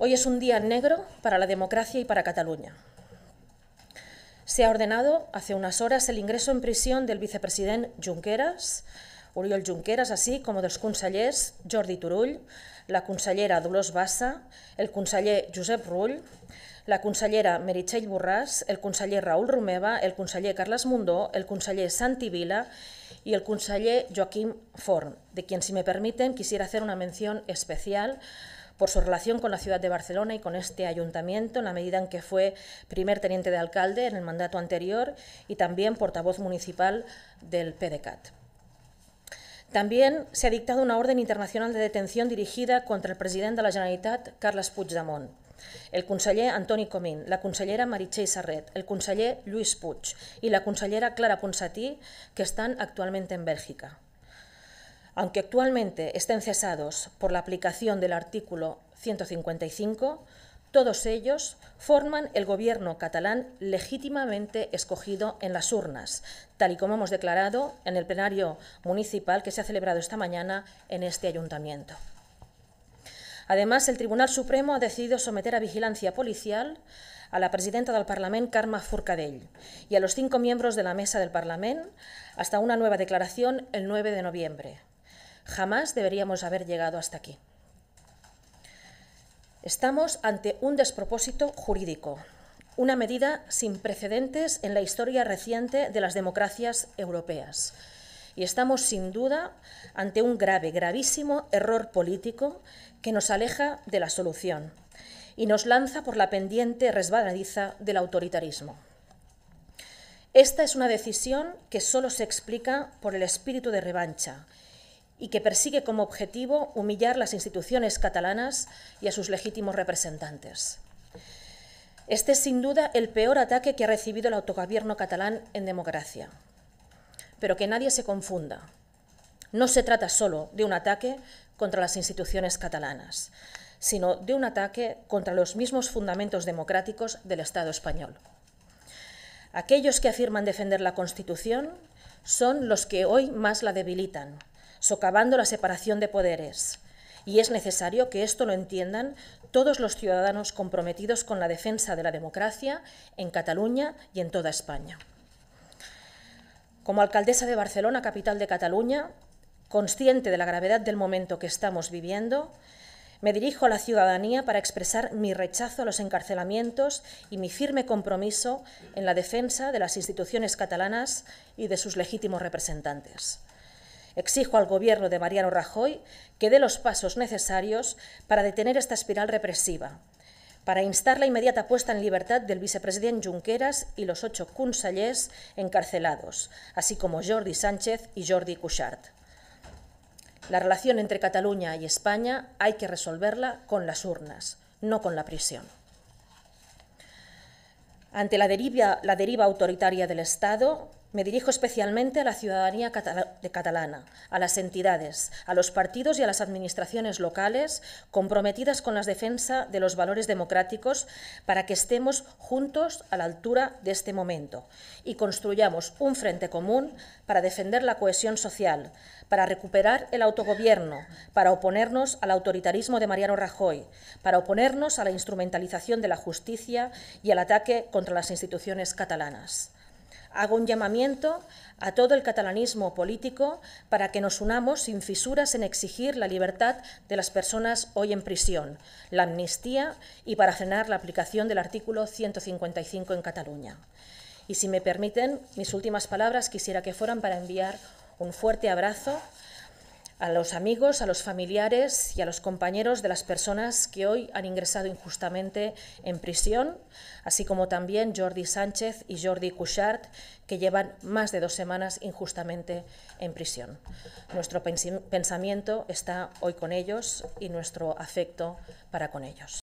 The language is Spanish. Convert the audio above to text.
Hoy es un día negro para la democracia y para Cataluña. Se ha ordenado hace unas horas el ingreso en prisión del vicepresidente Junqueras, Oriol Junqueras, así como los consellers Jordi Turull, la consellera Dolors Bassa, el conseller Josep Rull, la consellera Meritxell Borràs, el conseller Raúl Romeva, el conseller Carles Mundó, el conseller Santi Vila y el conseller Joaquim Forn, de quien, si me permiten, quisiera hacer una mención especial por su relación con la ciudad de Barcelona y con este ayuntamiento, en la medida en que fue primer teniente de alcalde en el mandato anterior y también portavoz municipal del PDCAT. También se ha dictado una orden internacional de detención dirigida contra el Presidente de la Generalitat, Carles Puigdemont, el conseller Antoni Comín, la consellera Meritxell Sarret, el conseller Lluís Puig y la consellera Clara Ponsatí, que están actualmente en Bélgica. Aunque actualmente estén cesados por la aplicación del artículo 155, todos ellos forman el gobierno catalán legítimamente escogido en las urnas, tal y como hemos declarado en el plenario municipal que se ha celebrado esta mañana en este ayuntamiento. Además, el Tribunal Supremo ha decidido someter a vigilancia policial a la presidenta del Parlamento, Carme Furcadell, y a los cinco miembros de la mesa del Parlamento hasta una nueva declaración el 9 de noviembre, Jamás deberíamos haber llegado hasta aquí. Estamos ante un despropósito jurídico, una medida sin precedentes en la historia reciente de las democracias europeas. Y estamos sin duda ante un grave, gravísimo error político que nos aleja de la solución y nos lanza por la pendiente resbaladiza del autoritarismo. Esta es una decisión que solo se explica por el espíritu de revancha y que persigue como objetivo humillar las instituciones catalanas y a sus legítimos representantes. Este es sin duda el peor ataque que ha recibido el autogobierno catalán en democracia. Pero que nadie se confunda. No se trata solo de un ataque contra las instituciones catalanas, sino de un ataque contra los mismos fundamentos democráticos del Estado español. Aquellos que afirman defender la Constitución son los que hoy más la debilitan, socavando la separación de poderes. Y es necesario que esto lo entiendan todos los ciudadanos comprometidos con la defensa de la democracia en Cataluña y en toda España. Como alcaldesa de Barcelona, capital de Cataluña, consciente de la gravedad del momento que estamos viviendo, me dirijo a la ciudadanía para expresar mi rechazo a los encarcelamientos y mi firme compromiso en la defensa de las instituciones catalanas y de sus legítimos representantes. Exijo al gobierno de Mariano Rajoy que dé los pasos necesarios para detener esta espiral represiva, para instar la inmediata puesta en libertad del vicepresidente Junqueras y los ocho consellers encarcelados, así como Jordi Sánchez y Jordi Cuchart. La relación entre Cataluña y España hay que resolverla con las urnas, no con la prisión. Ante la deriva, autoritaria del Estado, me dirijo especialmente a la ciudadanía catalana, a las entidades, a los partidos y a las administraciones locales comprometidas con la defensa de los valores democráticos para que estemos juntos a la altura de este momento y construyamos un frente común para defender la cohesión social, para recuperar el autogobierno, para oponernos al autoritarismo de Mariano Rajoy, para oponernos a la instrumentalización de la justicia y al ataque contra las instituciones catalanas. Hago un llamamiento a todo el catalanismo político para que nos unamos sin fisuras en exigir la libertad de las personas hoy en prisión, la amnistía y para frenar la aplicación del artículo 155 en Cataluña. Y si me permiten, mis últimas palabras quisiera que fueran para enviar un fuerte abrazo a los amigos, a los familiares y a los compañeros de las personas que hoy han ingresado injustamente en prisión, así como también Jordi Sánchez y Jordi Cuchart, que llevan más de dos semanas injustamente en prisión. Nuestro pensamiento está hoy con ellos y nuestro afecto para con ellos.